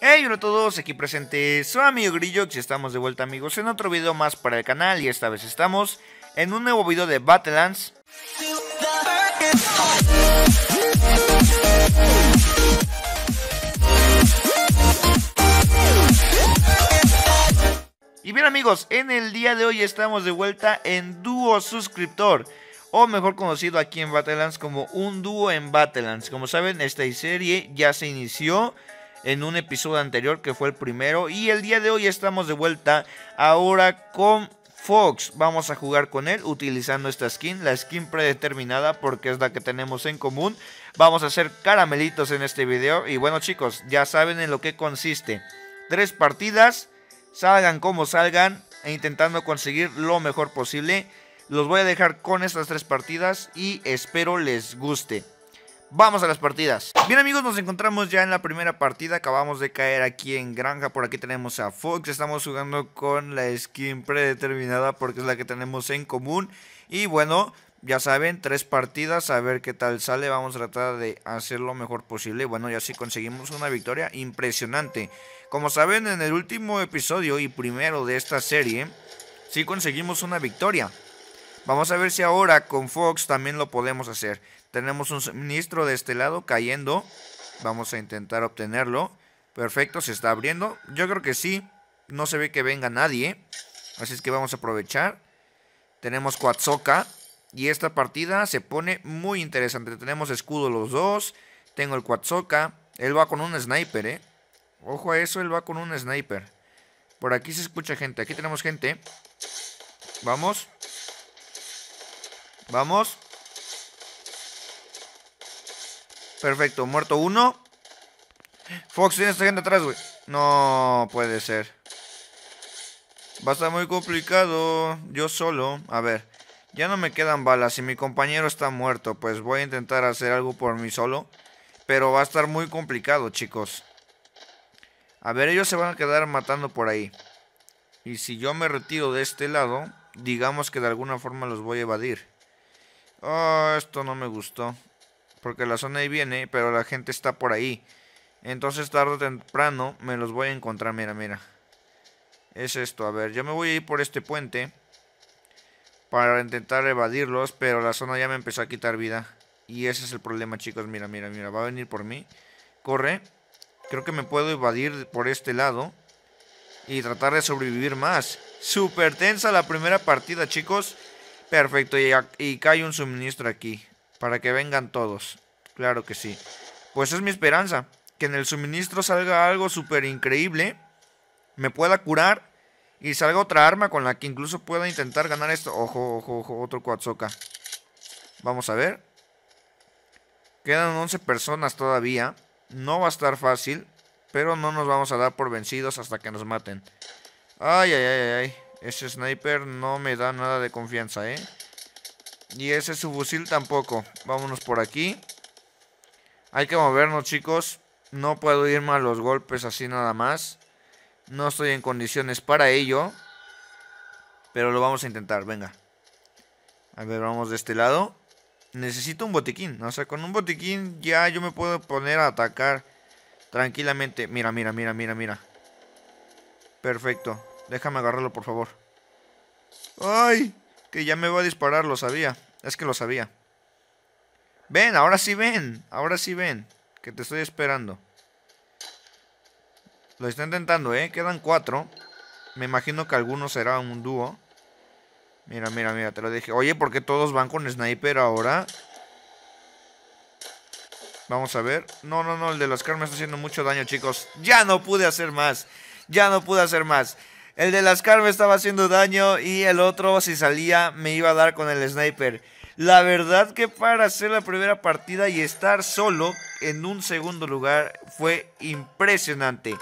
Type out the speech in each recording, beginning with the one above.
Hey, hola a todos, aquí presente su amigo Grillo y estamos de vuelta amigos en otro video más para el canal y esta vez estamos en un nuevo video de Battlelands. Y bien amigos, en el día de hoy estamos de vuelta en dúo suscriptor o mejor conocido aquí en Battlelands como un dúo en Battlelands. Como saben, esta serie ya se inició en un episodio anterior que fue el primero. Y el día de hoy estamos de vuelta ahora con Fox. Vamos a jugar con él utilizando esta skin, la skin predeterminada porque es la que tenemos en común. Vamos a hacer caramelitos en este video. Y bueno chicos, ya saben en lo que consiste. Tres partidas, salgan como salgan e intentando conseguir lo mejor posible. Los voy a dejar con estas tres partidas y espero les guste. Vamos a las partidas. Bien amigos, nos encontramos ya en la primera partida. Acabamos de caer aquí en granja. Por aquí tenemos a Fox. Estamos jugando con la skin predeterminada porque es la que tenemos en común. Y bueno, ya saben, tres partidas, a ver qué tal sale. Vamos a tratar de hacer lo mejor posible. Bueno, ya sí conseguimos una victoria impresionante. Como saben, en el último episodio y primero de esta serie, sí conseguimos una victoria. Vamos a ver si ahora con Fox también lo podemos hacer. Tenemos un suministro de este lado cayendo. Vamos a intentar obtenerlo. Perfecto, se está abriendo. Yo creo que sí. No se ve que venga nadie. Así es que vamos a aprovechar. Tenemos cuazoca Y esta partida se pone muy interesante. Tenemos escudo los dos. Tengo el Coatzoca. Él va con un sniper, ¿eh? Ojo a eso, él va con un sniper. Por aquí se escucha gente. Aquí tenemos gente. Vamos. Vamos. Perfecto, muerto uno. Fox, esta gente atrás, güey. No puede ser. Va a estar muy complicado. Yo solo. A ver. Ya no me quedan balas. Si mi compañero está muerto, pues voy a intentar hacer algo por mí solo. Pero va a estar muy complicado, chicos. A ver, ellos se van a quedar matando por ahí. Y si yo me retiro de este lado, digamos que de alguna forma los voy a evadir. Oh, esto no me gustó. Porque la zona ahí viene, pero la gente está por ahí. Entonces tarde o temprano me los voy a encontrar. Mira, mira. Es esto. A ver, yo me voy a ir por este puente. Para intentar evadirlos. Pero la zona ya me empezó a quitar vida. Y ese es el problema, chicos. Mira, mira, mira. Va a venir por mí. Corre. Creo que me puedo evadir por este lado. Y tratar de sobrevivir más. Súper tensa la primera partida, chicos. Perfecto. Y, y cae un suministro aquí para que vengan todos. Claro que sí. Pues es mi esperanza, que en el suministro salga algo súper increíble, me pueda curar y salga otra arma con la que incluso pueda intentar ganar esto. Ojo, ojo, ojo, otro cuatzoca Vamos a ver. Quedan 11 personas todavía. No va a estar fácil, pero no nos vamos a dar por vencidos hasta que nos maten. Ay, ay, ay, ay. Ese sniper no me da nada de confianza, ¿eh? Y ese fusil tampoco. Vámonos por aquí. Hay que movernos, chicos. No puedo irme a los golpes así nada más. No estoy en condiciones para ello. Pero lo vamos a intentar, venga. A ver, vamos de este lado. Necesito un botiquín. O sea, con un botiquín ya yo me puedo poner a atacar tranquilamente. Mira, mira, mira, mira, mira. Perfecto. Déjame agarrarlo, por favor. ¡Ay! Que ya me va a disparar, lo sabía. Es que lo sabía. Ven, ahora sí ven. Ahora sí ven. Que te estoy esperando. Lo está intentando, ¿eh? Quedan cuatro. Me imagino que alguno será un dúo. Mira, mira, mira, te lo dije. Oye, ¿por qué todos van con sniper ahora? Vamos a ver. No, no, no, el de las me está haciendo mucho daño, chicos. Ya no pude hacer más. Ya no pude hacer más. El de las me estaba haciendo daño y el otro si salía me iba a dar con el sniper. La verdad que para hacer la primera partida y estar solo en un segundo lugar fue impresionante.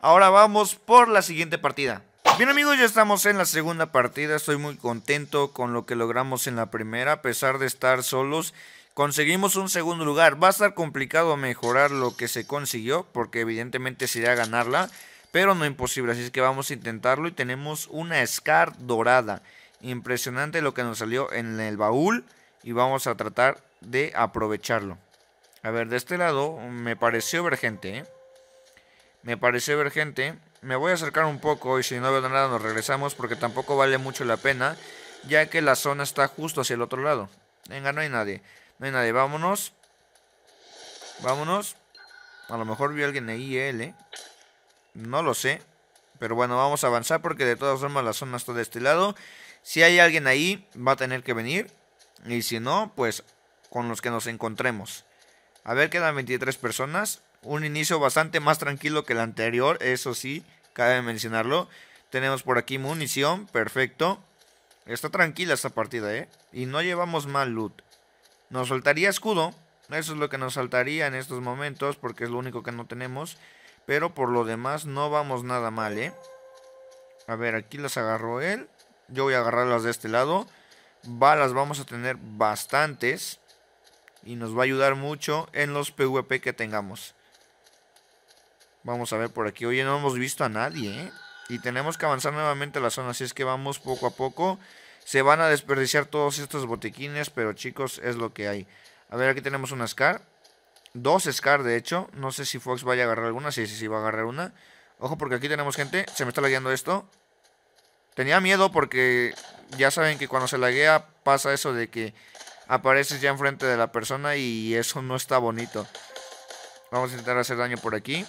Ahora vamos por la siguiente partida. Bien amigos, ya estamos en la segunda partida. Estoy muy contento con lo que logramos en la primera. A pesar de estar solos, conseguimos un segundo lugar. Va a estar complicado mejorar lo que se consiguió porque evidentemente sería ganarla pero no imposible, así es que vamos a intentarlo y tenemos una Scar dorada. Impresionante lo que nos salió en el baúl y vamos a tratar de aprovecharlo. A ver, de este lado me pareció ver gente, ¿eh? Me pareció ver gente. Me voy a acercar un poco y si no veo nada nos regresamos porque tampoco vale mucho la pena, ya que la zona está justo hacia el otro lado. Venga, no hay nadie. No hay nadie, vámonos. Vámonos. A lo mejor vio alguien ahí, él, ¿eh? No lo sé. Pero bueno, vamos a avanzar porque de todas formas la zona está de este lado. Si hay alguien ahí, va a tener que venir. Y si no, pues con los que nos encontremos. A ver, quedan 23 personas. Un inicio bastante más tranquilo que el anterior, eso sí, cabe mencionarlo. Tenemos por aquí munición, perfecto. Está tranquila esta partida, ¿eh? Y no llevamos mal loot. Nos faltaría escudo. Eso es lo que nos saltaría en estos momentos porque es lo único que no tenemos. Pero por lo demás no vamos nada mal, ¿eh? A ver, aquí las agarró él. Yo voy a agarrarlas de este lado. Balas vamos a tener bastantes. Y nos va a ayudar mucho en los PvP que tengamos. Vamos a ver por aquí. Oye, no hemos visto a nadie, ¿eh? Y tenemos que avanzar nuevamente a la zona. Así es que vamos poco a poco. Se van a desperdiciar todos estos botiquines. Pero chicos, es lo que hay. A ver, aquí tenemos una Scar. Dos Scar, de hecho. No sé si Fox vaya a agarrar alguna. Sí, sí, va a agarrar una. Ojo, porque aquí tenemos gente. Se me está lagueando esto. Tenía miedo porque ya saben que cuando se laguea pasa eso de que apareces ya enfrente de la persona y eso no está bonito. Vamos a intentar hacer daño por aquí.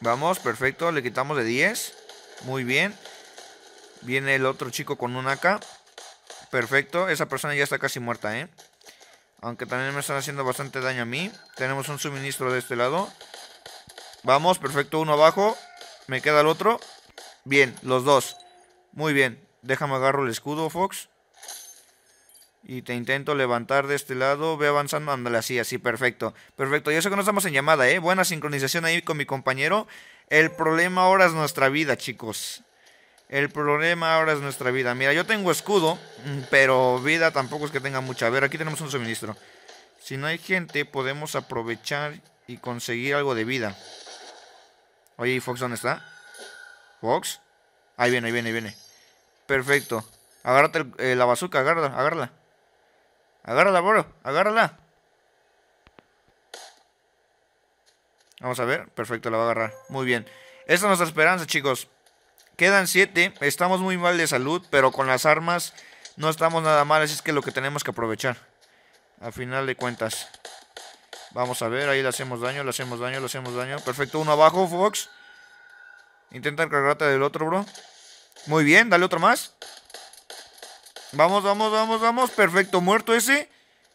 Vamos, perfecto. Le quitamos de 10. Muy bien. Viene el otro chico con un AK. Perfecto. Esa persona ya está casi muerta, ¿eh? Aunque también me están haciendo bastante daño a mí. Tenemos un suministro de este lado. Vamos, perfecto, uno abajo. Me queda el otro. Bien, los dos. Muy bien. Déjame agarro el escudo, Fox. Y te intento levantar de este lado. Ve avanzando. Ándale, así, así, perfecto. Perfecto. Y eso que no estamos en llamada, ¿eh? Buena sincronización ahí con mi compañero. El problema ahora es nuestra vida, chicos. El problema ahora es nuestra vida. Mira, yo tengo escudo, pero vida tampoco es que tenga mucha. A ver, aquí tenemos un suministro. Si no hay gente, podemos aprovechar y conseguir algo de vida. Oye, Fox dónde está? ¿Fox? Ahí viene, ahí viene, ahí viene. Perfecto. Agárrate eh, la bazooka, agárrala, agárrala. Agárrala, bro, agárrala. Vamos a ver. Perfecto, la va a agarrar. Muy bien. esa es nuestra esperanza, chicos quedan siete. Estamos muy mal de salud, pero con las armas no estamos nada mal. Así es que lo que tenemos que aprovechar. A final de cuentas. Vamos a ver, ahí le hacemos daño, le hacemos daño, le hacemos daño. Perfecto, uno abajo, Fox. Intenta cargarte del otro, bro. Muy bien, dale otro más. Vamos, vamos, vamos, vamos. Perfecto, muerto ese.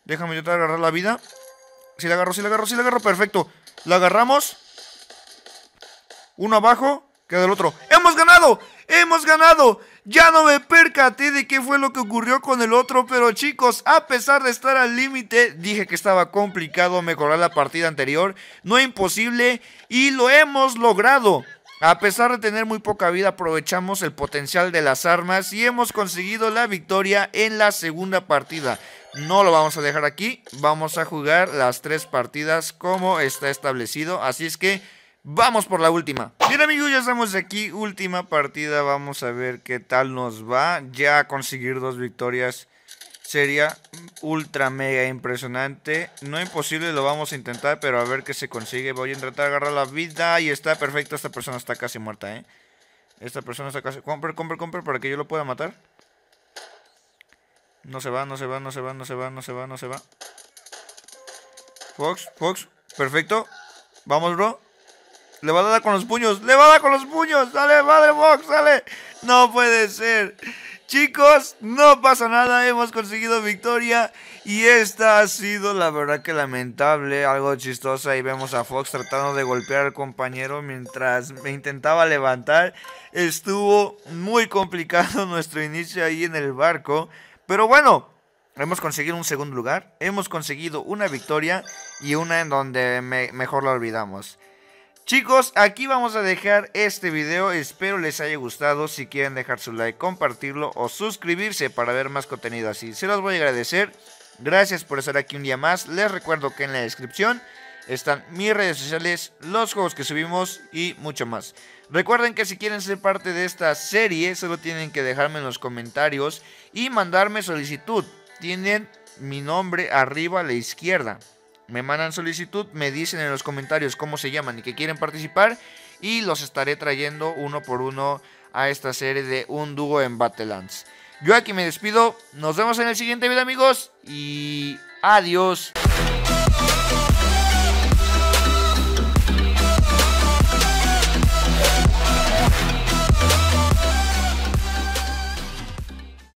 Déjame intentar agarrar la vida. Si sí la agarro, si sí la agarro, si sí la agarro. Perfecto. La agarramos. Uno abajo. ¡Queda del otro. ¡Hemos ganado! ¡Hemos ganado! Ya no me percaté de qué fue lo que ocurrió con el otro, pero chicos, a pesar de estar al límite, dije que estaba complicado mejorar la partida anterior, no imposible, y lo hemos logrado. A pesar de tener muy poca vida, aprovechamos el potencial de las armas y hemos conseguido la victoria en la segunda partida. No lo vamos a dejar aquí, vamos a jugar las tres partidas como está establecido, así es que... Vamos por la última. Bien amigos, ya estamos aquí. Última partida. Vamos a ver qué tal nos va. Ya conseguir dos victorias sería ultra mega impresionante. No imposible, lo vamos a intentar, pero a ver qué se consigue. Voy a intentar agarrar la vida y está perfecto. Esta persona está casi muerta, ¿eh? Esta persona está casi... Compre, compre, compre para que yo lo pueda matar. No se va, no se va, no se va, no se va, no se va, no se va. Fox, Fox, perfecto. Vamos, bro. Le va a dar con los puños. Le va a dar con los puños. Dale, madre Fox, dale. No puede ser. Chicos, no pasa nada, hemos conseguido victoria y esta ha sido la verdad que lamentable, algo chistoso, Ahí vemos a Fox tratando de golpear al compañero mientras me intentaba levantar. Estuvo muy complicado nuestro inicio ahí en el barco, pero bueno, hemos conseguido un segundo lugar, hemos conseguido una victoria y una en donde mejor la olvidamos. Chicos, aquí vamos a dejar este video, espero les haya gustado, si quieren dejar su like, compartirlo o suscribirse para ver más contenido así, se los voy a agradecer, gracias por estar aquí un día más, les recuerdo que en la descripción están mis redes sociales, los juegos que subimos y mucho más. Recuerden que si quieren ser parte de esta serie, solo tienen que dejarme en los comentarios y mandarme solicitud, tienen mi nombre arriba a la izquierda me mandan solicitud, me dicen en los comentarios cómo se llaman y que quieren participar y los estaré trayendo uno por uno a esta serie de un dúo en Battlelands. Yo aquí me despido, nos vemos en el siguiente video amigos y adiós.